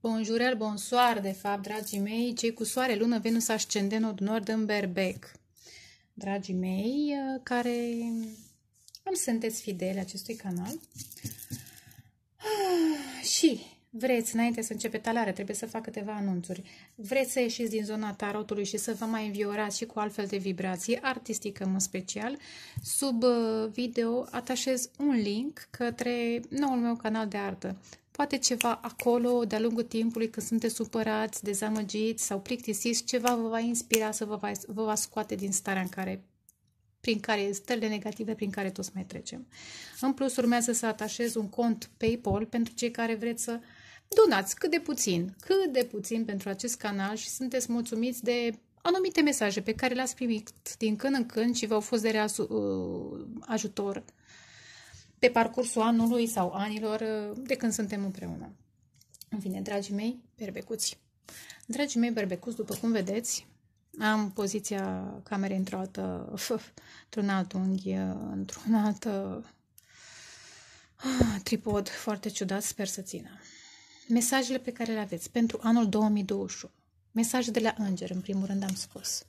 Bonjurel, bonsoir, de fapt, dragii mei, cei cu soare, lună, Venus, ascendent, nod nord în berbec. Dragii mei, care îmi sunteți fideli acestui canal ah, și vreți, înainte să începe talarea, trebuie să fac câteva anunțuri, vreți să ieșiți din zona tarotului și să vă mai înviorați și cu altfel de vibrație, artistică în special, sub uh, video atașez un link către noul meu canal de artă, Poate ceva acolo, de-a lungul timpului, când sunteți supărați, dezamăgiți sau plictisiți, ceva vă va inspira să vă va, vă va scoate din starea în care prin care stările negative prin care toți mai trecem. În plus, urmează să atașez un cont PayPal pentru cei care vreți să donați cât de puțin, cât de puțin pentru acest canal și sunteți mulțumiți de anumite mesaje pe care le-ați primit din când în când și v-au fost de reazu- uh, ajutor pe parcursul anului sau anilor uh, de când suntem împreună. În fine, dragii mei berbecuți. Dragii mei berbecuți, după cum vedeți, am poziția camerei într-o altă, într-un alt unghi, uh, într-un alt uh, tripod foarte ciudat, sper să țină. Mesajele pe care le aveți pentru anul 2021. Mesaj de la Înger, în primul rând am spus.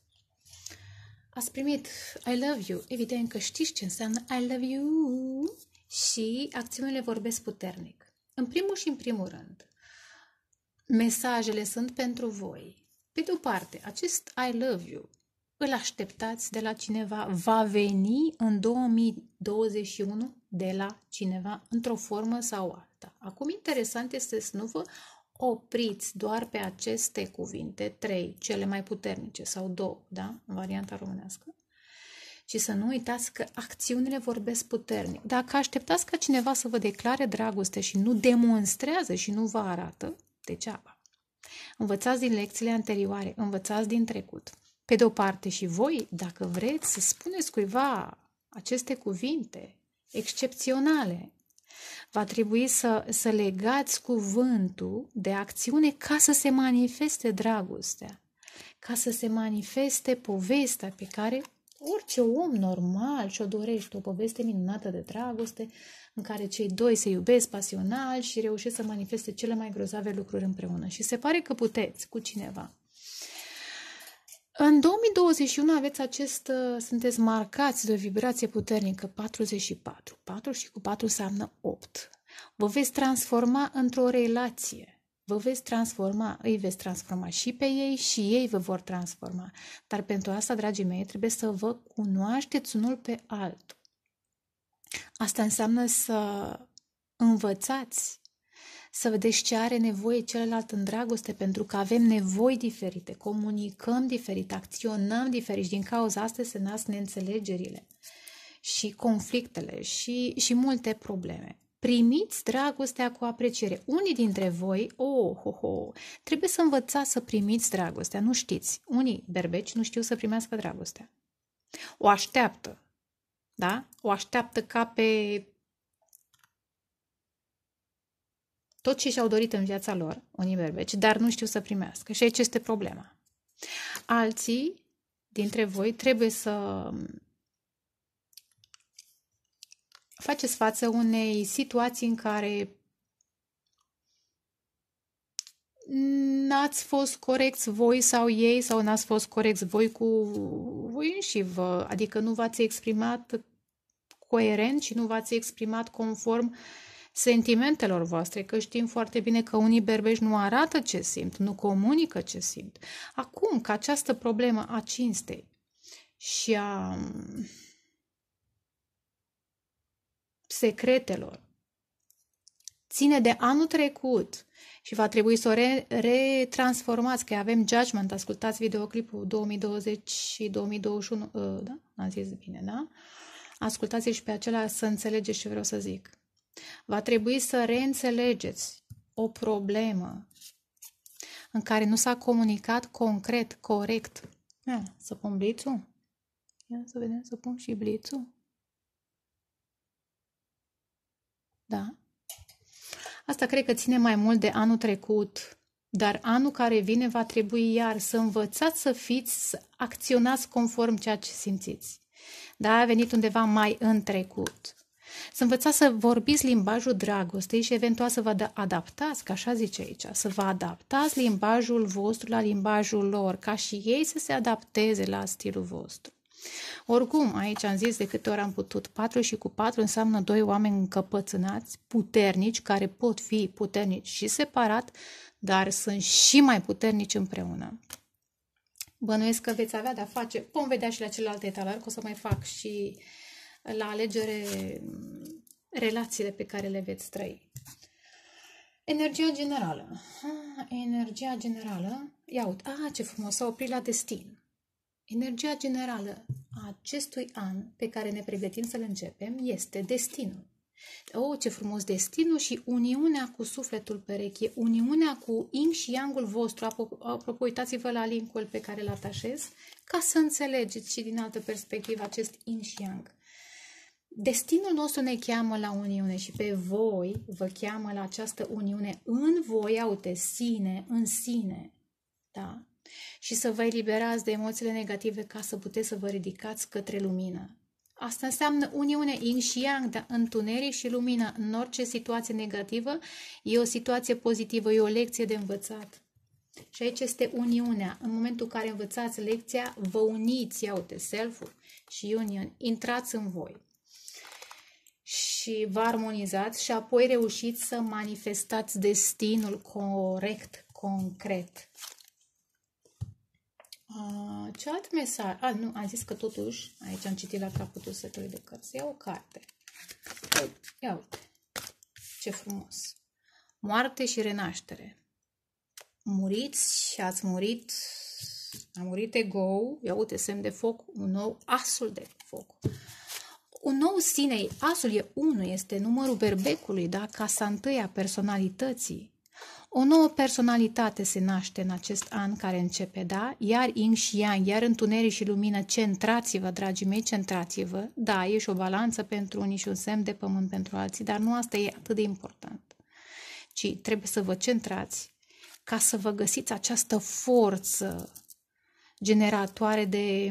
Ați primit I love you. Evident că știți ce înseamnă I love you și acțiunile vorbesc puternic. În primul și în primul rând, mesajele sunt pentru voi. Pe de o parte, acest I love you îl așteptați de la cineva, va veni în 2021 de la cineva într-o formă sau alta. Acum interesant este să nu vă opriți doar pe aceste cuvinte, trei, cele mai puternice sau două, da? În varianta românească. Și să nu uitați că acțiunile vorbesc puternic. Dacă așteptați ca cineva să vă declare dragoste și nu demonstrează și nu vă arată, degeaba. Învățați din lecțiile anterioare, învățați din trecut. Pe de o parte și voi, dacă vreți să spuneți cuiva aceste cuvinte excepționale, va trebui să, să legați cuvântul de acțiune ca să se manifeste dragostea, ca să se manifeste povestea pe care Orice om normal și-o dorește o poveste minunată de dragoste în care cei doi se iubesc pasional și reușesc să manifeste cele mai grozave lucruri împreună. Și se pare că puteți cu cineva. În 2021 aveți acest, uh, sunteți marcați de o vibrație puternică, 44. 4 și cu 4 înseamnă 8. Vă veți transforma într-o relație vă veți transforma, îi veți transforma și pe ei și ei vă vor transforma. Dar pentru asta, dragii mei, trebuie să vă cunoașteți unul pe altul. Asta înseamnă să învățați, să vedeți ce are nevoie celălalt în dragoste, pentru că avem nevoi diferite, comunicăm diferit, acționăm diferit din cauza asta se nasc neînțelegerile și conflictele și, și multe probleme. Primiți dragostea cu apreciere. Unii dintre voi, oh, ho, ho, trebuie să învățați să primiți dragostea. Nu știți. Unii berbeci nu știu să primească dragostea. O așteaptă. Da? O așteaptă ca pe tot ce și-au dorit în viața lor, unii berbeci, dar nu știu să primească. Și aici este problema. Alții dintre voi trebuie să faceți față unei situații în care n-ați fost corecți voi sau ei sau n-ați fost corecți voi cu voi și vă, adică nu v-ați exprimat coerent și nu v-ați exprimat conform sentimentelor voastre, că știm foarte bine că unii berbeși nu arată ce simt, nu comunică ce simt. Acum că această problemă a cinstei și a secretelor. Ține de anul trecut și va trebui să o re- retransformați, că avem judgment, ascultați videoclipul 2020 și 2021, uh, ă, da? Am zis bine, da? Ascultați și pe acela să înțelegeți ce vreau să zic. Va trebui să reînțelegeți o problemă în care nu s-a comunicat concret, corect. Ia, să pun blițul? Ia să vedem să pun și blițul. Da. Asta cred că ține mai mult de anul trecut, dar anul care vine va trebui iar să învățați să fiți, să acționați conform ceea ce simțiți. Da, a venit undeva mai în trecut. Să învățați să vorbiți limbajul dragostei și eventual să vă da-, adaptați, ca așa zice aici, să vă adaptați limbajul vostru la limbajul lor, ca și ei să se adapteze la stilul vostru. Oricum, aici am zis de câte ori am putut, patru și cu patru înseamnă doi oameni încăpățânați, puternici, care pot fi puternici și separat, dar sunt și mai puternici împreună. Bănuiesc că veți avea de-a face, vom vedea și la celelalte etalări, că o să mai fac și la alegere relațiile pe care le veți trăi. Energia generală. Ah, energia generală. Ia uite, a, ah, ce frumos, s-a oprit la destin. Energia generală a acestui an pe care ne pregătim să-l începem este destinul. Oh, ce frumos destinul și uniunea cu sufletul pereche, uniunea cu ing și yangul vostru. Apropo, uitați-vă la linkul pe care îl atașez ca să înțelegeți și din altă perspectivă acest ing și yang. Destinul nostru ne cheamă la uniune și pe voi vă cheamă la această uniune în voi, aute sine, în sine. Da? și să vă eliberați de emoțiile negative ca să puteți să vă ridicați către lumină. Asta înseamnă uniune yin și yang, dar întuneric și lumina în orice situație negativă e o situație pozitivă, e o lecție de învățat. Și aici este uniunea. În momentul în care învățați lecția, vă uniți, iau-te, self-ul și union, intrați în voi și vă armonizați și apoi reușiți să manifestați destinul corect, concret ce alt mesaj? A, nu, am zis că totuși, aici am citit la capătul setului de cărți. Ia o carte. Ia uite. Ce frumos. Moarte și renaștere. Muriți și ați murit. A murit ego. Ia uite, semn de foc. Un nou asul de foc. Un nou sine, asul e unul, este numărul berbecului, da? Casa întâia personalității. O nouă personalitate se naște în acest an care începe, da? Iar yin și yang, iar întuneric și lumină, centrați-vă, dragii mei, centrați-vă. Da, e și o balanță pentru unii și un semn de pământ pentru alții, dar nu asta e atât de important. Ci trebuie să vă centrați ca să vă găsiți această forță generatoare de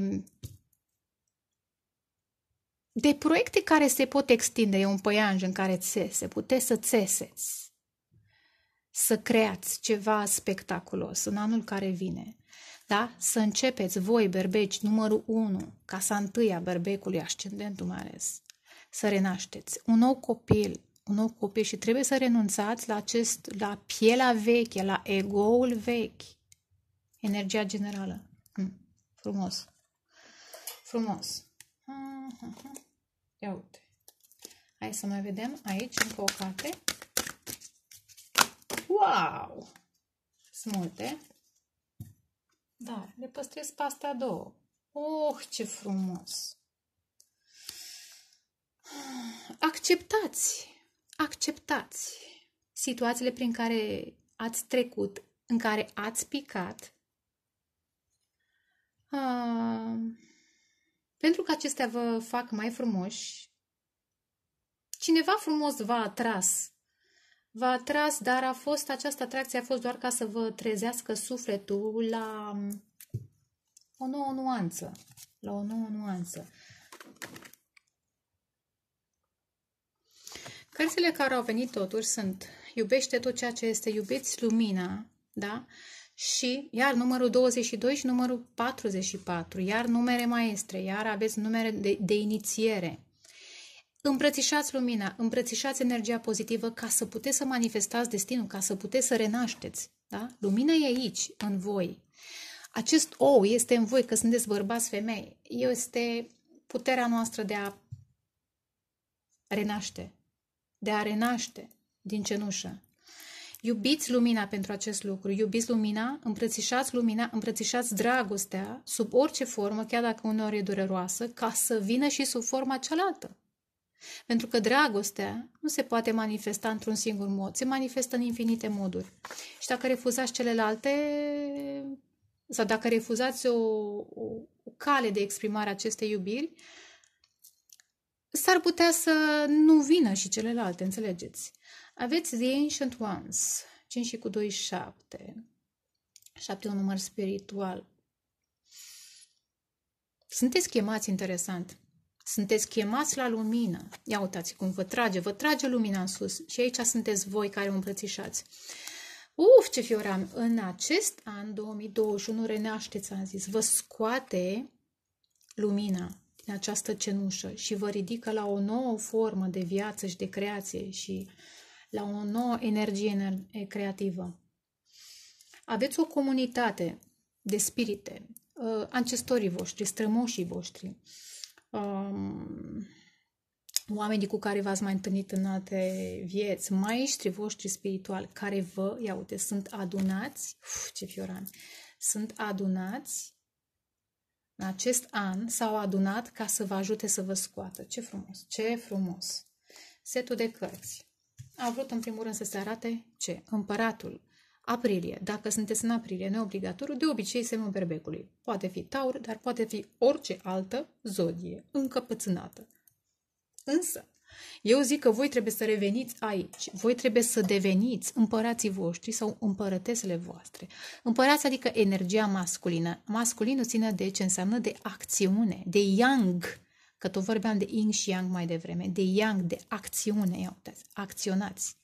de proiecte care se pot extinde, e un păianj în care țese, puteți să țeseți să creați ceva spectaculos în anul care vine. Da? Să începeți voi, berbeci, numărul 1, casa întâia berbecului, ascendentul mai ales, să renașteți. Un nou copil, un nou copil și trebuie să renunțați la, acest, la pielea veche, la egoul vechi. Energia generală. Mm, frumos. Frumos. Ia uite. Hai să mai vedem aici încă o carte. Wow! Sunt multe. Da, le păstrez pe astea două. Oh, ce frumos! Acceptați, acceptați situațiile prin care ați trecut, în care ați picat, uh, pentru că acestea vă fac mai frumoși. Cineva frumos v-a atras v-a atras, dar a fost, această atracție a fost doar ca să vă trezească sufletul la um, o nouă nuanță. La o nouă nuanță. Cărțile care au venit totuși sunt iubește tot ceea ce este, iubiți lumina, da? Și iar numărul 22 și numărul 44, iar numere maestre, iar aveți numere de, de inițiere. Îmbrățișați lumina, îmbrățișați energia pozitivă ca să puteți să manifestați destinul, ca să puteți să renașteți. Da? Lumina e aici, în voi. Acest ou este în voi, că sunteți bărbați, femei. Este puterea noastră de a renaște, de a renaște din cenușă. Iubiți lumina pentru acest lucru, iubiți lumina, îmbrățișați lumina, îmbrățișați dragostea sub orice formă, chiar dacă uneori e dureroasă, ca să vină și sub forma cealaltă. Pentru că dragostea nu se poate manifesta într-un singur mod, se manifestă în infinite moduri. Și dacă refuzați celelalte, sau dacă refuzați o, o, o cale de exprimare a acestei iubiri, s-ar putea să nu vină și celelalte, înțelegeți? Aveți The Ancient Ones, 5 și cu 2, 7. 7 un număr spiritual. Sunteți chemați interesant sunteți chemați la lumină. Ia uitați cum vă trage, vă trage lumina în sus. Și aici sunteți voi care o îmbrățișați. Uf, ce fior am! În acest an 2021 renașteți, am zis, vă scoate lumina din această cenușă și vă ridică la o nouă formă de viață și de creație și la o nouă energie creativă. Aveți o comunitate de spirite, ă, ancestorii voștri, strămoșii voștri, um, oamenii cu care v-ați mai întâlnit în alte vieți, maestrii voștri spirituali care vă, ia uite, sunt adunați, uf, ce fioran, sunt adunați în acest an, s-au adunat ca să vă ajute să vă scoată. Ce frumos, ce frumos! Setul de cărți. A vrut în primul rând să se arate ce? Împăratul, Aprilie. Dacă sunteți în aprilie, neobligatoriu, de obicei semnul berbecului. Poate fi taur, dar poate fi orice altă zodie încăpățânată. Însă, eu zic că voi trebuie să reveniți aici, voi trebuie să deveniți împărații voștri sau împărătesele voastre. Împărați adică energia masculină. Masculinul ține de ce înseamnă de acțiune, de yang, că tot vorbeam de yin și yang mai devreme, de yang, de acțiune, ia uitați, acționați.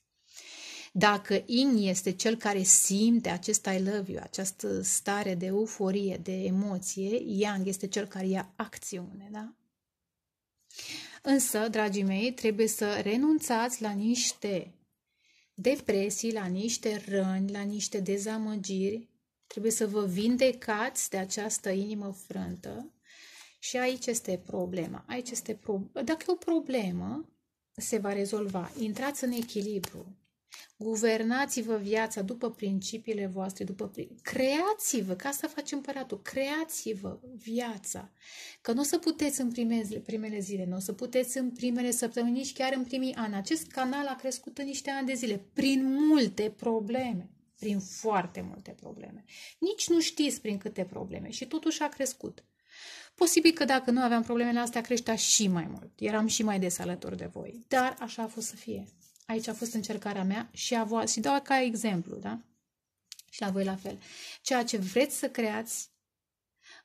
Dacă in este cel care simte acest I love you, această stare de euforie, de emoție, yang este cel care ia acțiune, da? Însă, dragii mei, trebuie să renunțați la niște depresii, la niște răni, la niște dezamăgiri. Trebuie să vă vindecați de această inimă frântă. Și aici este problema. Aici este pro... Dacă e o problemă, se va rezolva. Intrați în echilibru. Guvernați-vă viața după principiile voastre, după creați-vă, ca să face împăratul, creați-vă viața. Că nu o să puteți în primele, primele zile, nu o să puteți în primele săptămâni, nici chiar în primii ani. Acest canal a crescut în niște ani de zile, prin multe probleme, prin foarte multe probleme. Nici nu știți prin câte probleme și totuși a crescut. Posibil că dacă nu aveam problemele astea, creștea și mai mult. Eram și mai des alături de voi. Dar așa a fost să fie. Aici a fost încercarea mea și a Și dau ca exemplu, da? Și la voi la fel. Ceea ce vreți să creați,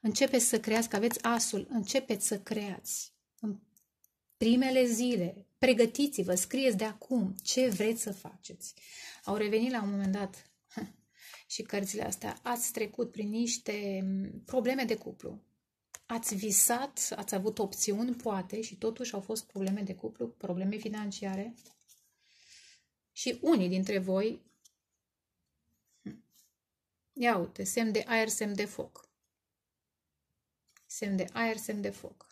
începeți să creați, că aveți asul, începeți să creați. În primele zile, pregătiți-vă, scrieți de acum ce vreți să faceți. Au revenit la un moment dat și cărțile astea. Ați trecut prin niște probleme de cuplu. Ați visat, ați avut opțiuni, poate, și totuși au fost probleme de cuplu, probleme financiare, și unii dintre voi, ia uite, semn de aer, semn de foc. Semn de aer, semn de foc.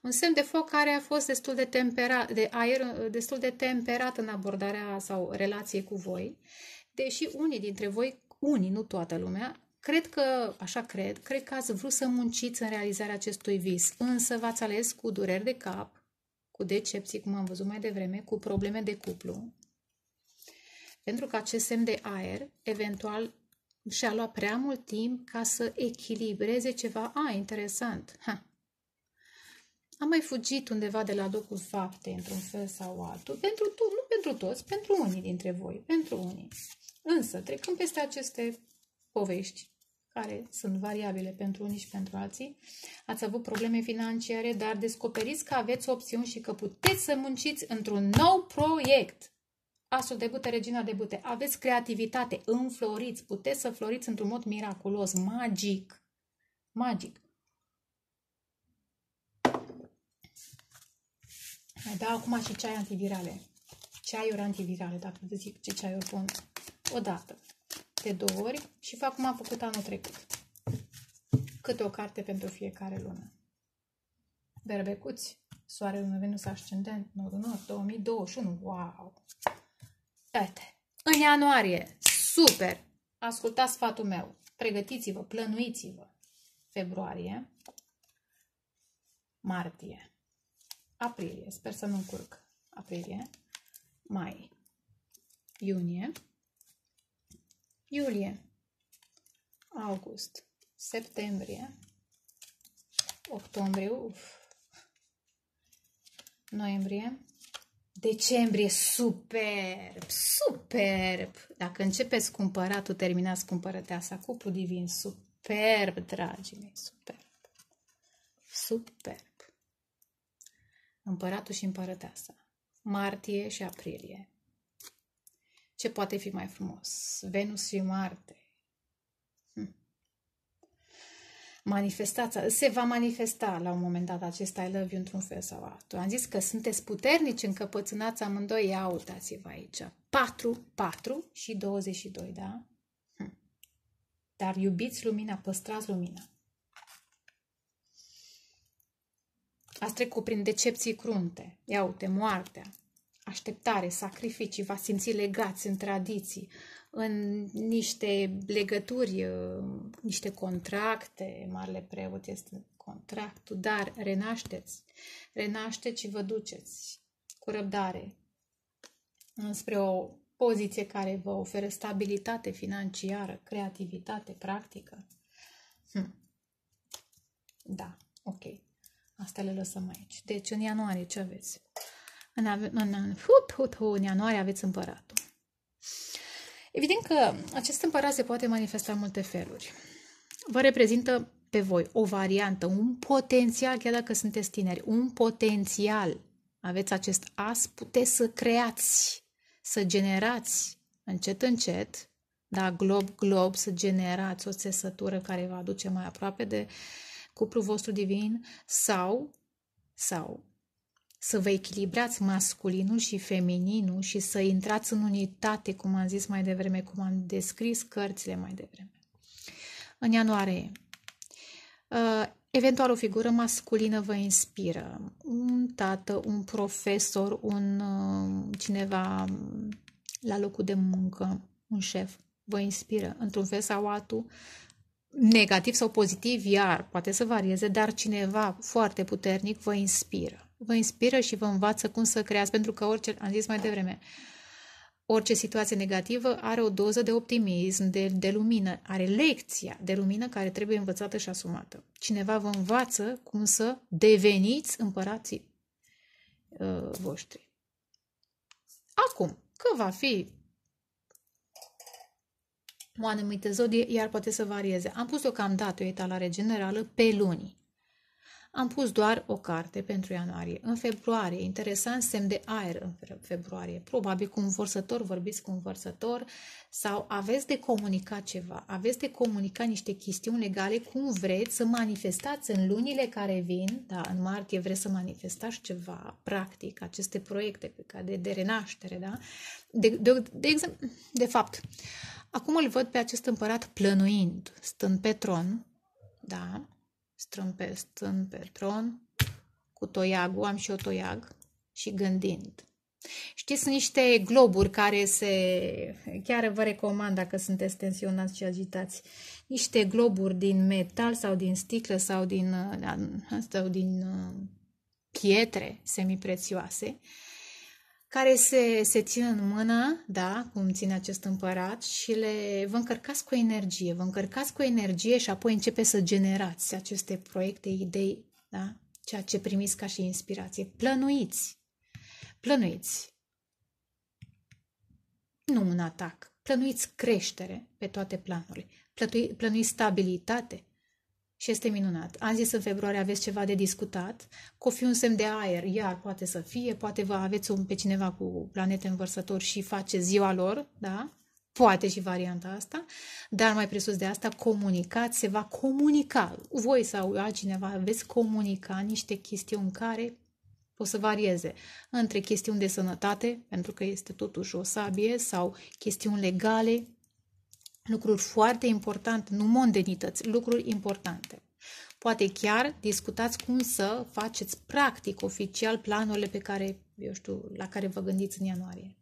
Un semn de foc care a fost destul de temperat, de aer, destul de temperat în abordarea sau relației cu voi, deși unii dintre voi, unii, nu toată lumea, Cred că, așa cred, cred că ați vrut să munciți în realizarea acestui vis, însă v-ați ales cu dureri de cap, cu decepții, cum am văzut mai devreme, cu probleme de cuplu, pentru că acest semn de aer, eventual, și-a luat prea mult timp ca să echilibreze ceva. A, interesant! Ha. Am mai fugit undeva de la locul fapte, într-un fel sau altul. Pentru tu, nu pentru toți, pentru unii dintre voi, pentru unii. Însă, trecând peste aceste povești, care sunt variabile pentru unii și pentru alții, ați avut probleme financiare, dar descoperiți că aveți opțiuni și că puteți să munciți într-un nou proiect. Asul de bute, regina de bute, aveți creativitate, înfloriți, puteți să floriți într-un mod miraculos, magic. Magic. Mai dau acum și ceai antivirale. Ceaiuri antivirale, dacă vă zic ce ceaiuri pun. Odată de două ori și fac cum am făcut anul trecut. Câte o carte pentru fiecare lună. Berbecuți, Soare, Lună, Venus, Ascendent, Nodul Nord, 2021, wow! Uite, în ianuarie, super! Ascultați sfatul meu, pregătiți-vă, plănuiți-vă. Februarie, martie, aprilie, sper să nu încurc, aprilie, mai, iunie, iulie, august, septembrie, octombrie, uf, noiembrie, decembrie, superb, superb! Dacă începeți cumpăratul, terminați cumpărăteasa, cuplu divin, superb, dragii mei, superb, superb. Împăratul și împărăteasa, martie și aprilie, ce poate fi mai frumos? Venus și Marte. Hm. Manifestați, se va manifesta la un moment dat acest I love you într-un fel sau altul. Am zis că sunteți puternici, încăpățânați amândoi, ia uitați-vă aici. 4, 4 și 22, da? Hm. Dar iubiți lumina, păstrați lumina. Ați trecut prin decepții crunte. Ia uite, moartea, așteptare, sacrificii, va simți legați în tradiții, în niște legături, uh, niște contracte, marele preot este contractul, dar renașteți, renașteți și vă duceți cu răbdare înspre o poziție care vă oferă stabilitate financiară, creativitate, practică. Hm. Da, ok. Asta le lăsăm aici. Deci, în ianuarie, ce aveți? în, în, în în, hut, hut, în ianuarie aveți împăratul. Evident că acest împărat se poate manifesta în multe feluri. Vă reprezintă pe voi o variantă, un potențial, chiar dacă sunteți tineri, un potențial. Aveți acest as, puteți să creați, să generați încet, încet, da, glob, glob, să generați o țesătură care vă aduce mai aproape de cuplul vostru divin sau, sau să vă echilibrați masculinul și femininul și să intrați în unitate, cum am zis mai devreme, cum am descris cărțile mai devreme. În ianuarie, uh, eventual o figură masculină vă inspiră, un tată, un profesor, un uh, cineva la locul de muncă, un șef, vă inspiră într-un fel sau altul, negativ sau pozitiv, iar poate să varieze, dar cineva foarte puternic vă inspiră vă inspiră și vă învață cum să creați, pentru că orice, am zis mai devreme, orice situație negativă are o doză de optimism, de, de lumină, are lecția de lumină care trebuie învățată și asumată. Cineva vă învață cum să deveniți împărații uh, voștri. Acum, că va fi o anumită zodie, iar poate să varieze. Am pus o deocamdată o etalare generală pe luni. Am pus doar o carte pentru ianuarie. În februarie, interesant semn de aer în februarie. Probabil cu un vărsător vorbiți cu un vărsător sau aveți de comunicat ceva, aveți de comunicat niște chestiuni legale cum vreți să manifestați în lunile care vin, da, în martie vreți să manifestați ceva, practic, aceste proiecte pe care de, de renaștere, da? De, de, de, exemplu, de fapt, acum îl văd pe acest împărat plănuind, stând pe tron, da? strâmpe, în pe tron, cu toiagul, am și eu toiag, și gândind. Știți, sunt niște globuri care se... Chiar vă recomand dacă sunteți tensionați și agitați. Niște globuri din metal sau din sticlă sau din, uh, sau din uh, pietre semiprețioase care se, se țin în mână, da, cum ține acest împărat și le vă încărcați cu energie, vă încărcați cu energie și apoi începe să generați aceste proiecte, idei, da, ceea ce primiți ca și inspirație. Plănuiți, plănuiți, nu un atac, plănuiți creștere pe toate planurile, plănuiți stabilitate, și este minunat. Am zis în februarie aveți ceva de discutat, că fi un semn de aer, iar poate să fie, poate vă aveți un, pe cineva cu planete învărsător și face ziua lor, da? Poate și varianta asta, dar mai presus de asta, comunicați, se va comunica. Voi sau altcineva veți comunica niște chestiuni care o să varieze între chestiuni de sănătate, pentru că este totuși o sabie, sau chestiuni legale, lucruri foarte importante, nu mondenități, lucruri importante. Poate chiar discutați cum să faceți practic oficial planurile pe care, eu știu, la care vă gândiți în ianuarie.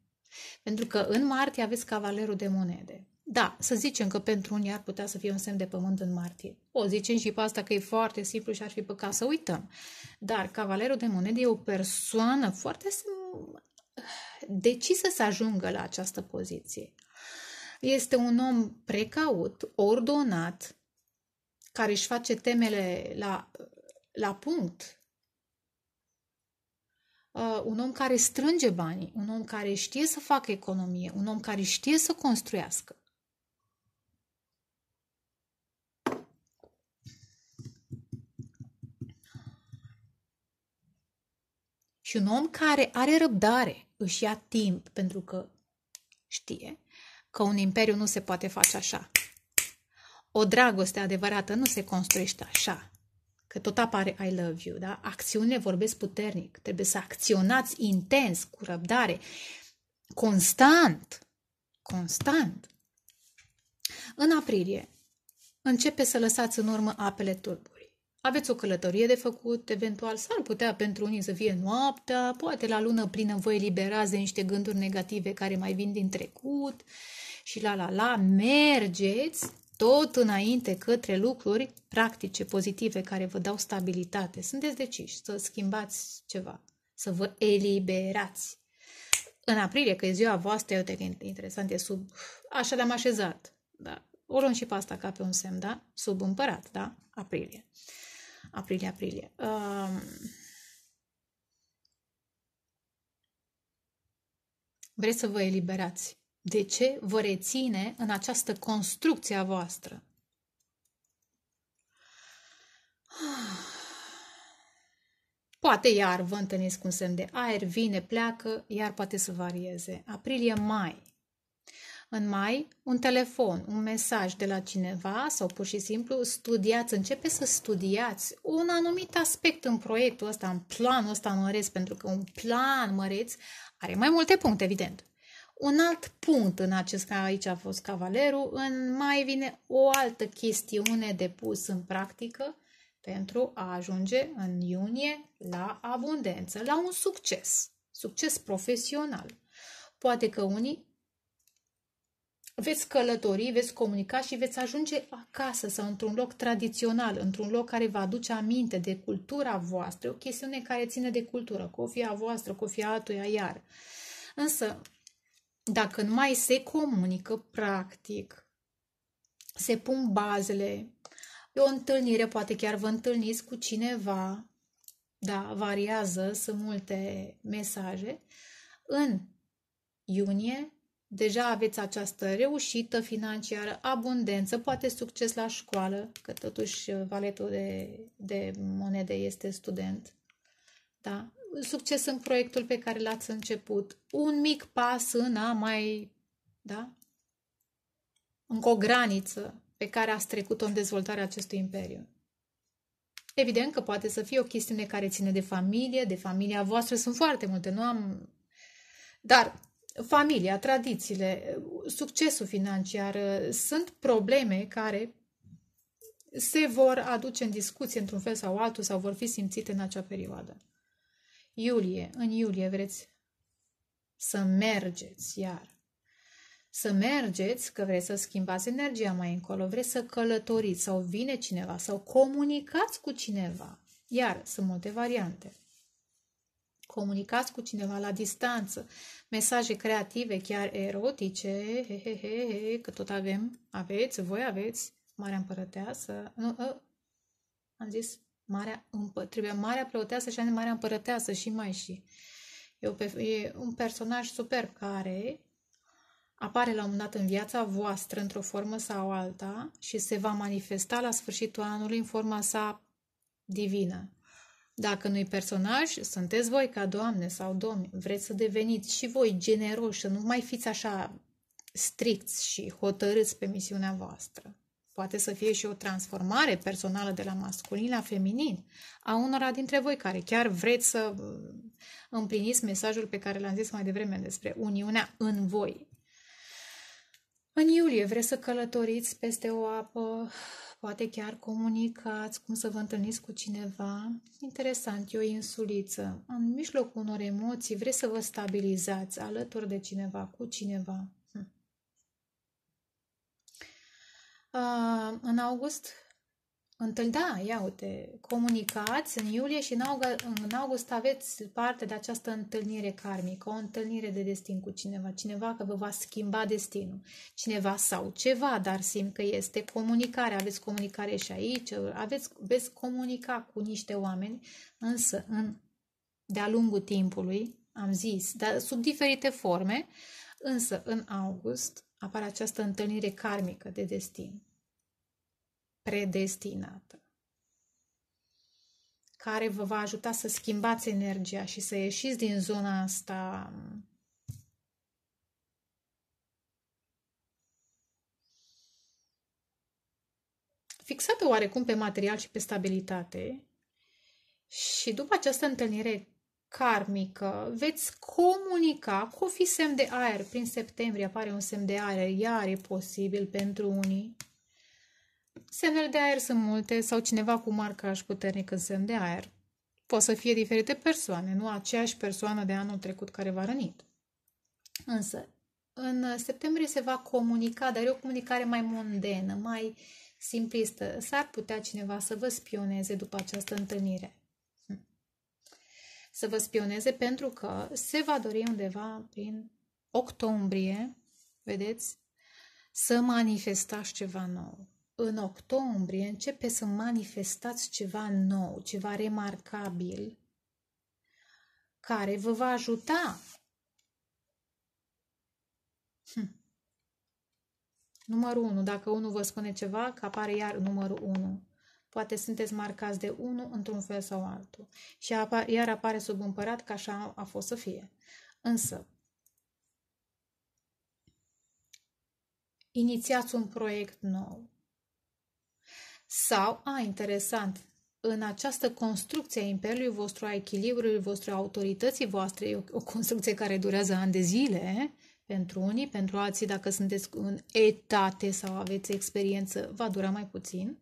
Pentru că în martie aveți cavalerul de monede. Da, să zicem că pentru unii ar putea să fie un semn de pământ în martie. O zicem și pe asta că e foarte simplu și ar fi păcat să uităm. Dar cavalerul de monede e o persoană foarte decisă să ajungă la această poziție. Este un om precaut, ordonat, care își face temele la, la punct. Uh, un om care strânge banii, un om care știe să facă economie, un om care știe să construiască. Și un om care are răbdare, își ia timp pentru că știe că un imperiu nu se poate face așa. O dragoste adevărată nu se construiește așa. Că tot apare I love you, da? acțiune vorbesc puternic. Trebuie să acționați intens, cu răbdare, constant. Constant. În aprilie, începe să lăsați în urmă apele tulburi aveți o călătorie de făcut, eventual s-ar putea pentru unii să fie noaptea, poate la lună plină vă eliberați niște gânduri negative care mai vin din trecut și la la la, mergeți tot înainte către lucruri practice, pozitive, care vă dau stabilitate. Sunteți deciși să schimbați ceva, să vă eliberați. În aprilie, că e ziua voastră, uite că interesant, e sub... Așa le-am așezat, da. O luăm și pe asta ca pe un semn, da? Sub împărat, da? Aprilie aprilie, aprilie. Um, vreți să vă eliberați. De ce vă reține în această construcție a voastră? Poate iar vă întâlniți cu un semn de aer, vine, pleacă, iar poate să varieze. Aprilie, mai. În mai, un telefon, un mesaj de la cineva sau pur și simplu studiați, începe să studiați un anumit aspect în proiectul ăsta, în planul ăsta măreț, pentru că un plan măreț are mai multe puncte, evident. Un alt punct în acest, ca aici a fost cavalerul, în mai vine o altă chestiune de pus în practică pentru a ajunge în iunie la abundență, la un succes, succes profesional. Poate că unii veți călători, veți comunica și veți ajunge acasă sau într-un loc tradițional, într-un loc care vă aduce aminte de cultura voastră, o chestiune care ține de cultură, cofia voastră, cofia atuia iar. Însă, dacă nu mai se comunică practic, se pun bazele, e o întâlnire, poate chiar vă întâlniți cu cineva, da, variază, sunt multe mesaje, în iunie deja aveți această reușită financiară, abundență, poate succes la școală, că totuși uh, valetul de, de monede este student. Da? Succes în proiectul pe care l-ați început. Un mic pas în a mai... Da? Încă o graniță pe care ați trecut-o în dezvoltarea acestui imperiu. Evident că poate să fie o chestiune care ține de familie, de familia voastră, sunt foarte multe, nu am... Dar familia, tradițiile, succesul financiar, uh, sunt probleme care se vor aduce în discuție într-un fel sau altul sau vor fi simțite în acea perioadă. Iulie, în iulie vreți să mergeți iar. Să mergeți, că vreți să schimbați energia mai încolo, vreți să călătoriți sau vine cineva sau comunicați cu cineva. Iar sunt multe variante. Comunicați cu cineva la distanță. Mesaje creative, chiar erotice, he, he, he, he, că tot avem, aveți, voi aveți, Marea Împărăteasă, nu, a, ă. am zis, Marea împă, trebuie Marea Preoteasă și Marea Împărăteasă și mai și. E, o, e un personaj superb care apare la un moment dat în viața voastră într-o formă sau alta și se va manifesta la sfârșitul anului în forma sa divină. Dacă nu-i personaj, sunteți voi ca doamne sau domni, vreți să deveniți și voi generoși, să nu mai fiți așa stricți și hotărâți pe misiunea voastră. Poate să fie și o transformare personală de la masculin la feminin a unora dintre voi care chiar vreți să mm, împliniți mesajul pe care l-am zis mai devreme despre uniunea în voi. În iulie vreți să călătoriți peste o apă, poate chiar comunicați cum să vă întâlniți cu cineva. Interesant, e o insuliță. În mijlocul unor emoții vreți să vă stabilizați alături de cineva, cu cineva. Hm. Uh, în august da, ia uite, comunicați în iulie și în august, în august aveți parte de această întâlnire karmică, o întâlnire de destin cu cineva, cineva că vă va schimba destinul, cineva sau ceva, dar simt că este comunicare, aveți comunicare și aici, aveți, veți comunica cu niște oameni, însă în, de-a lungul timpului, am zis, dar sub diferite forme, însă în august apare această întâlnire karmică de destin predestinată, care vă va ajuta să schimbați energia și să ieșiți din zona asta fixată oarecum pe material și pe stabilitate. Și după această întâlnire karmică, veți comunica cu fi semn de aer. Prin septembrie apare un semn de aer, iar e posibil pentru unii Semnele de aer sunt multe sau cineva cu marcaj puternic în semn de aer. Pot să fie diferite persoane, nu aceeași persoană de anul trecut care v-a rănit. Însă, în septembrie se va comunica, dar e o comunicare mai mondenă, mai simplistă. S-ar putea cineva să vă spioneze după această întâlnire. Hm. Să vă spioneze pentru că se va dori undeva prin octombrie, vedeți, să manifestați ceva nou în octombrie începe să manifestați ceva nou, ceva remarcabil, care vă va ajuta. Hm. Numărul 1. Dacă unul vă spune ceva, că apare iar numărul 1. Poate sunteți marcați de 1 într-un fel sau altul. Și apa, iar apare sub împărat că așa a fost să fie. Însă, inițiați un proiect nou sau, a, interesant, în această construcție a imperiului vostru, a echilibrului vostru, a autorității voastre, e o, o construcție care durează ani de zile, pentru unii, pentru alții, dacă sunteți în etate sau aveți experiență, va dura mai puțin.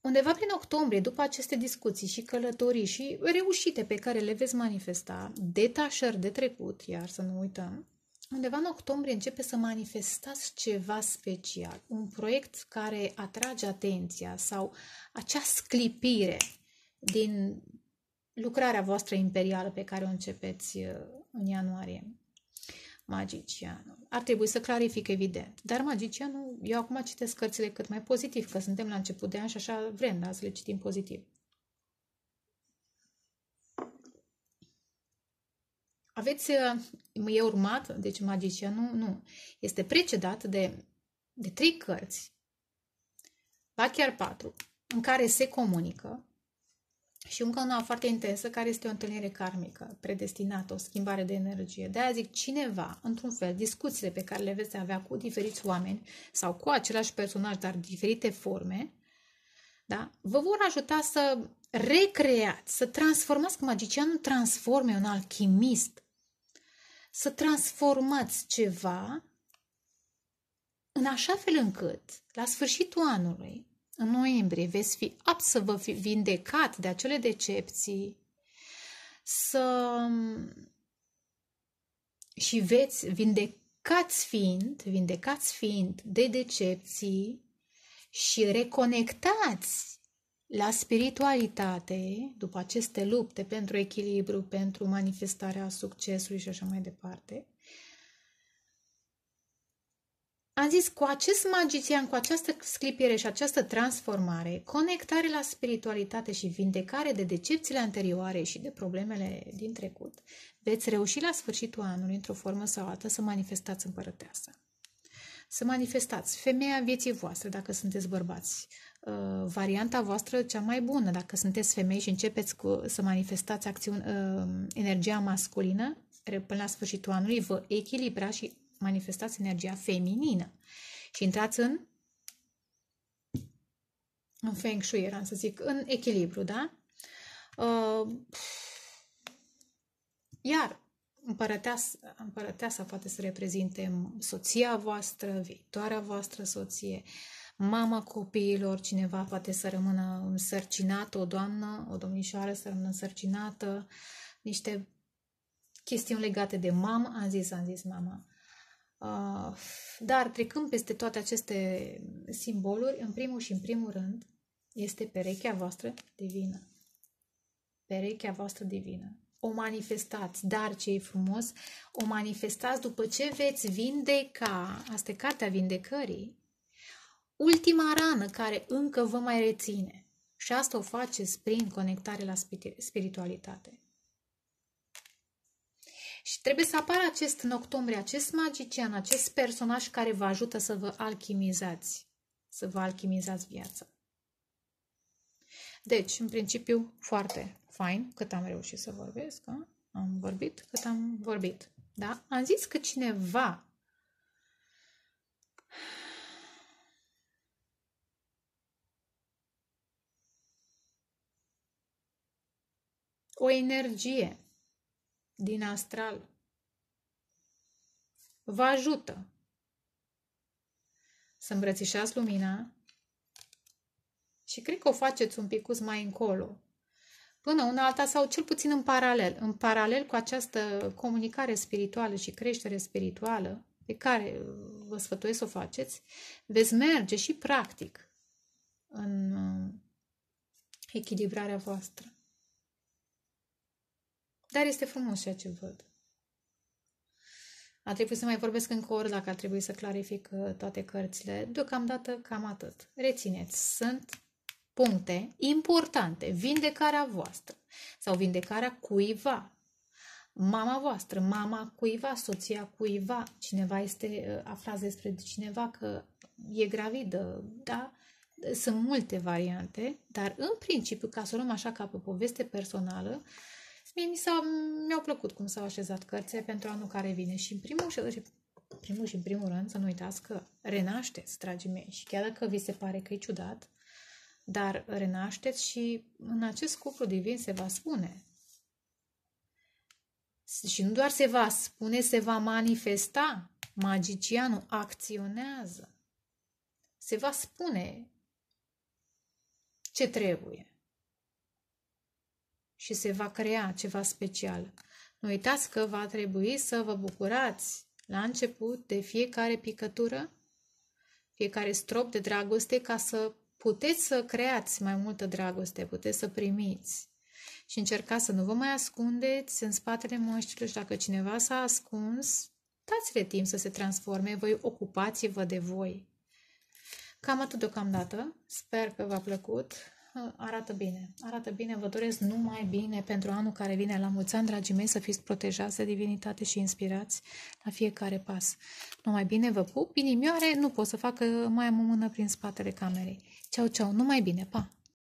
Undeva prin octombrie, după aceste discuții și călătorii și reușite pe care le veți manifesta, detașări de trecut, iar să nu uităm, Undeva în octombrie începe să manifestați ceva special, un proiect care atrage atenția sau acea sclipire din lucrarea voastră imperială pe care o începeți uh, în ianuarie. Magicianul. Ar trebui să clarific, evident. Dar magicianul, eu acum citesc cărțile cât mai pozitiv, că suntem la început de an și așa vrem da, să le citim pozitiv. aveți, uh, e urmat, deci magicianul, nu, nu, este precedat de, de trei cărți, ba chiar patru, în care se comunică și încă una foarte intensă, care este o întâlnire karmică, predestinată, o schimbare de energie. De aia zic, cineva, într-un fel, discuțiile pe care le veți avea cu diferiți oameni sau cu același personaj, dar diferite forme, da, vă vor ajuta să recreați, să transformați, că magicianul transforme un alchimist, să transformați ceva în așa fel încât, la sfârșitul anului, în noiembrie, veți fi apt să vă fi vindecat de acele decepții, să și veți vindecați fiind, vindecați fiind de decepții și reconectați la spiritualitate, după aceste lupte pentru echilibru, pentru manifestarea succesului și așa mai departe, am zis, cu acest magician, cu această sclipire și această transformare, conectare la spiritualitate și vindecare de decepțiile anterioare și de problemele din trecut, veți reuși la sfârșitul anului, într-o formă sau altă, să manifestați împărăteasa. Să manifestați femeia vieții voastre, dacă sunteți bărbați, Uh, varianta voastră cea mai bună. Dacă sunteți femei și începeți cu, să manifestați acțiun, uh, energia masculină, până la sfârșitul anului vă echilibra și manifestați energia feminină. Și intrați în în feng shui, eram să zic, în echilibru, da? Uh, iar împărăteasa, împărăteasa poate să reprezinte soția voastră, viitoarea voastră soție, uh, mama copiilor, cineva poate să rămână însărcinată, o doamnă, o domnișoară să rămână însărcinată, niște chestiuni legate de mamă, am zis, am zis mama. Uh, dar trecând peste toate aceste simboluri, în primul și în primul rând, este perechea voastră divină. Perechea voastră divină. O manifestați, dar ce e frumos, o manifestați după ce veți vindeca, asta e cartea vindecării, ultima rană care încă vă mai reține. Și asta o faceți prin conectare la spiritualitate. Și trebuie să apară acest în octombrie, acest magician, acest personaj care vă ajută să vă alchimizați, să vă alchimizați viața. Deci, în principiu, foarte fain cât am reușit să vorbesc, a? am vorbit cât am vorbit. Da? Am zis că cineva o energie din astral. Vă ajută să îmbrățișați lumina și cred că o faceți un pic mai încolo, până una alta sau cel puțin în paralel, în paralel cu această comunicare spirituală și creștere spirituală pe care vă sfătuiesc să o faceți, veți merge și practic în uh, echilibrarea voastră. Dar este frumos ceea ce văd. A trebuit să mai vorbesc încă ori dacă a trebuit să clarific uh, toate cărțile. Deocamdată cam atât. Rețineți, sunt puncte importante. Vindecarea voastră sau vindecarea cuiva. Mama voastră, mama cuiva, soția cuiva, cineva este, uh, aflați despre cineva că e gravidă, da? Sunt multe variante, dar în principiu, ca să luăm așa ca pe poveste personală, Mie mi s-a, mi-au plăcut cum s-au așezat cărțile pentru anul care vine și în primul și, și primul și în primul rând să nu uitați că renașteți, dragii mei, și chiar dacă vi se pare că e ciudat, dar renașteți și în acest cuplu divin se va spune. Și nu doar se va spune, se va manifesta. Magicianul acționează. Se va spune ce trebuie și se va crea ceva special. Nu uitați că va trebui să vă bucurați la început de fiecare picătură, fiecare strop de dragoste ca să puteți să creați mai multă dragoste, puteți să primiți. Și încercați să nu vă mai ascundeți în spatele moștilor și dacă cineva s-a ascuns, dați-le timp să se transforme, voi ocupați-vă de voi. Cam atât deocamdată. Sper că v-a plăcut arată bine. Arată bine, vă doresc numai bine pentru anul care vine. La mulți ani, dragii mei, să fiți protejați de divinitate și inspirați la fiecare pas. Numai bine vă pup, inimioare, nu pot să fac, mai am o mână prin spatele camerei. Ceau, ceau, numai bine, pa!